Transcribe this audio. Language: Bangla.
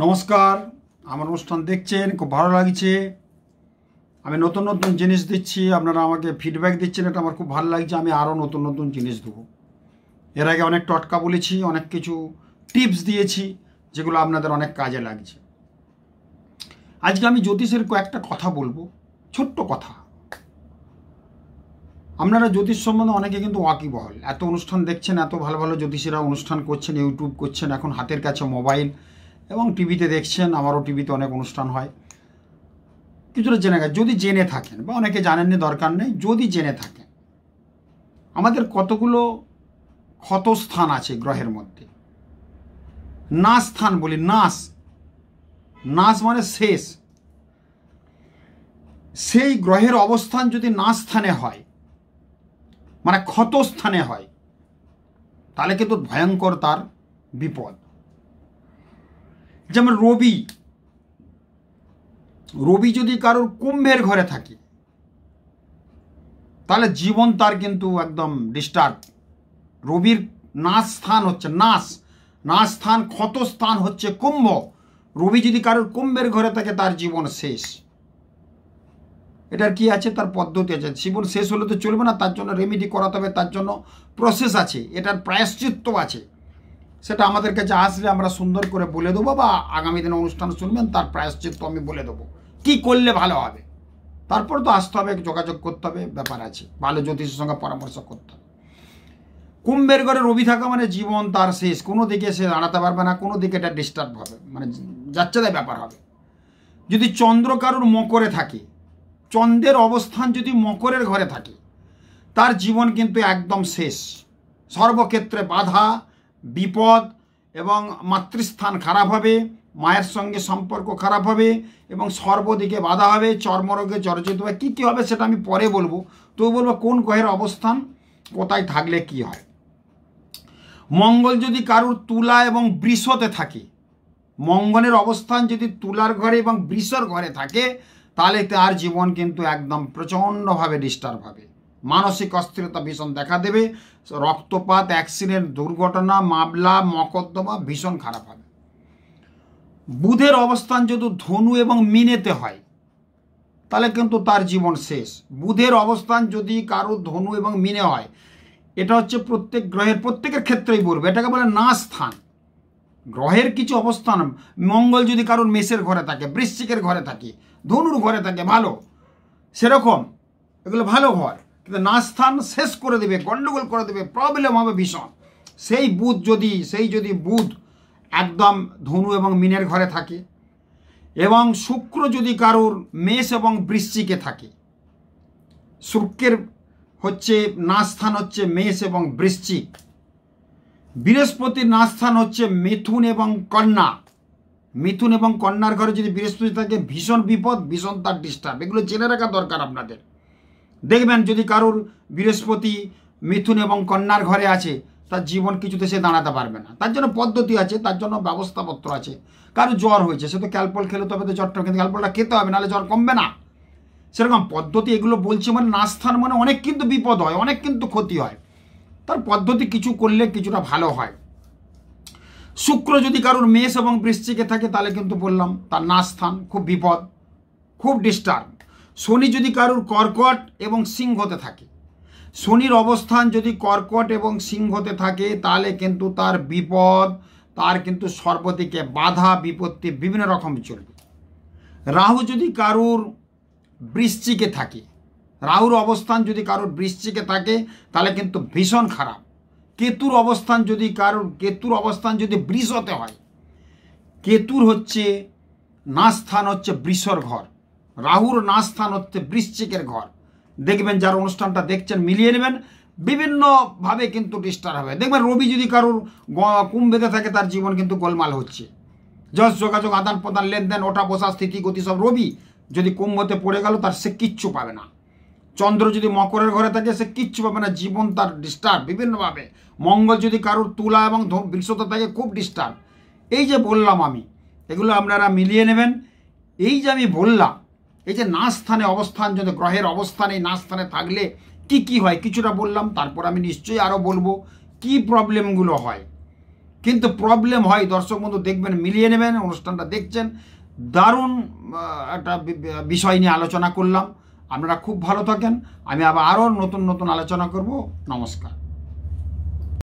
নমস্কার আমার অনুষ্ঠান দেখছেন খুব ভালো লাগছে আমি নতুন নতুন জিনিস দিচ্ছি আপনারা আমাকে ফিডব্যাক দিচ্ছেন এটা আমার খুব ভালো লাগছে আমি আরও নতুন নতুন জিনিস দেবো এর আগে অনেক টটকা বলেছি অনেক কিছু টিপস দিয়েছি যেগুলো আপনাদের অনেক কাজে লাগছে আজকে আমি জ্যোতিষের কয়েকটা কথা বলবো ছোট্ট কথা আপনারা জ্যোতিষ সম্বন্ধে অনেকে কিন্তু ওয়াকিবহল এত অনুষ্ঠান দেখছেন এত ভালো ভালো জ্যোতিষীরা অনুষ্ঠান করছেন ইউটিউব করছেন এখন হাতের কাছে মোবাইল এবং টিভিতে দেখছেন আমারও টিভিতে অনেক অনুষ্ঠান হয় কিছুটা জেনে গেছে যদি জেনে থাকেন বা অনেকে জানেন জানেননি দরকার নেই যদি জেনে থাকেন আমাদের কতগুলো ক্ষতস্থান আছে গ্রহের মধ্যে নাস স্থান বলি নাস নাস মানে শেষ সেই গ্রহের অবস্থান যদি নাস স্থানে হয় মানে ক্ষতস্থানে হয় তাহলে কিন্তু ভয়ঙ্কর তার বিপদ যেমন রবি রবি যদি কারোর কুম্ভের ঘরে থাকে তাহলে জীবন তার কিন্তু একদম ডিস্টার্ব রবির নাচ স্থান হচ্ছে নাচ নাচ স্থান ক্ষত স্থান হচ্ছে কুম্ভ রবি যদি কারোর কুম্ভের ঘরে থাকে তার জীবন শেষ এটার কি আছে তার পদ্ধতি আছে জীবন শেষ হলে তো চলবে না তার জন্য রেমিডি করাতে হবে তার জন্য প্রসেস আছে এটার প্রায়শ্চিত্ত আছে সেটা আমাদের কাছে আসলে আমরা সুন্দর করে বলে দেবো বা আগামী দিনে অনুষ্ঠান শুনবেন তার প্রায়শ্চিত্ত আমি বলে দেবো কি করলে ভালো হবে তারপর তো আসতে হবে যোগাযোগ করতে হবে ব্যাপার আছে ভালো জ্যোতিষের সঙ্গে পরামর্শ করতে হবে কুম্ভের ঘরে রবি থাকা মানে জীবন তার শেষ কোনো দিকে সে দাঁড়াতে পারবে না কোনো দিকে এটা ডিস্টার্ব হবে মানে যাচ্ছে তাই ব্যাপার হবে যদি চন্দ্র কারুর মকরে থাকে চন্দ্রের অবস্থান যদি মকরের ঘরে থাকে তার জীবন কিন্তু একদম শেষ সর্বক্ষেত্রে বাধা বিপদ এবং মাতৃস্থান খারাপ হবে মায়ের সঙ্গে সম্পর্ক খারাপ হবে এবং সর্বদিকে বাধা হবে চর্মরোগে জর্জরিত হবে কী কী হবে সেটা আমি পরে বলবো তো বলবো কোন গ্রহের অবস্থান কোথায় থাকলে কি হয় মঙ্গল যদি কারুর তুলা এবং বৃষতে থাকে মঙ্গলের অবস্থান যদি তুলার ঘরে এবং বৃষর ঘরে থাকে তাহলে তার জীবন কিন্তু একদম প্রচণ্ডভাবে ডিস্টার্ব হবে মানসিক অস্থিরতা ভীষণ দেখা দেবে রক্তপাত অ্যাক্সিডেন্ট দুর্ঘটনা মামলা মকদ্দমা ভীষণ খারাপ হবে বুধের অবস্থান যদি ধনু এবং মিনেতে হয় তাহলে কিন্তু তার জীবন শেষ বুধের অবস্থান যদি কারো ধনু এবং মিনে হয় এটা হচ্ছে প্রত্যেক গ্রহের প্রত্যেকের ক্ষেত্রেই পড়বে এটাকে বলে না স্থান গ্রহের কিছু অবস্থান মঙ্গল যদি কারোর মেষের ঘরে থাকে বৃশ্চিকের ঘরে থাকে ধনুর ঘরে থাকে ভালো সেরকম এগুলো ভালো ঘর কিন্তু নাস্থান শেষ করে দেবে গণ্ডগোল করে দেবে প্রবলেম হবে ভীষণ সেই বুধ যদি সেই যদি বুধ একদম ধনু এবং মিনের ঘরে থাকে এবং শুক্র যদি কারোর মেষ এবং বৃশ্চিকে থাকে শুক্রের হচ্ছে নাস্থান হচ্ছে মেষ এবং বৃশ্চিক বৃহস্পতির নাস্থান হচ্ছে মিথুন এবং কন্যা মিথুন এবং কন্যার ঘরে যদি বৃহস্পতি থাকে ভীষণ বিপদ ভীষণ তার ডিস্টার্ব এগুলো জেনে রাখা দরকার আপনাদের দেখবেন যদি কারুর বৃহস্পতি মিথুন এবং কন্যার ঘরে আছে তার জীবন কিছুতে সে দাঁড়াতে পারবে না তার জন্য পদ্ধতি আছে তার জন্য ব্যবস্থাপত্র আছে কারো জ্বর হয়েছে সে তো ক্যালপল খেলে তবে তো জ্বরটা কিন্তু ক্যালপলটা খেতে হবে নাহলে জ্বর কমবে না সেরকম পদ্ধতি এগুলো বলছে মানে নাস্থান মানে অনেক কিন্তু বিপদ হয় অনেক কিন্তু ক্ষতি হয় তার পদ্ধতি কিছু করলে কিছুটা ভালো হয় শুক্র যদি কারোর মেষ এবং বৃষ্টিকে থাকে তাহলে কিন্তু বললাম তার নাস্থান খুব বিপদ খুব ডিস্টার্ব শনি যদি কারুর কর্কট এবং সিংহতে থাকে শনির অবস্থান যদি কর্কট এবং সিংহতে থাকে তাহলে কিন্তু তার বিপদ তার কিন্তু সর্বদিকে বাধা বিপত্তি বিভিন্ন রকম চলবে রাহু যদি কারুর বৃশ্চিকে থাকে রাহুর অবস্থান যদি কারুর বৃশ্চিকে থাকে তাহলে কিন্তু ভীষণ খারাপ কেতুর অবস্থান যদি কারুর কেতুর অবস্থান যদি বৃষতে হয় কেতুর হচ্ছে না স্থান হচ্ছে বৃষর ঘর রাহুর নাস্থান হচ্ছে বৃশ্চিকের ঘর দেখবেন যার অনুষ্ঠানটা দেখছেন মিলিয়ে নেবেন বিভিন্নভাবে কিন্তু ডিস্টার্ব হবে দেখবেন রবি যদি কারুর কুম্ভেতে থাকে তার জীবন কিন্তু গোলমাল হচ্ছে যশ যোগাযোগ আদান প্রদান লেনদেন ওঠা বসা স্থিতি গতি সব রবি যদি কুম্ভতে পড়ে গেল তার সে কিচ্ছু পাবে না চন্দ্র যদি মকরের ঘরে থাকে সে কিচ্ছু পাবে না জীবন তার ডিস্টার্ব বিভিন্নভাবে মঙ্গল যদি কারুর তুলা এবং বিশ্বতা থাকে খুব ডিস্টার্ব এই যে বললাম আমি এগুলো আপনারা মিলিয়ে নেবেন এই যে আমি বললাম এই যে না স্থানে অবস্থান যদি গ্রহের অবস্থান না স্থানে থাকলে কি কি হয় কিছুটা বললাম তারপর আমি নিশ্চয়ই আরও বলবো কি প্রবলেমগুলো হয় কিন্তু প্রবলেম হয় দর্শক বন্ধু দেখবেন মিলিয়ে নেবেন অনুষ্ঠানটা দেখছেন দারুণ একটা বিষয় নিয়ে আলোচনা করলাম আপনারা খুব ভালো থাকেন আমি আবার আরও নতুন নতুন আলোচনা করব নমস্কার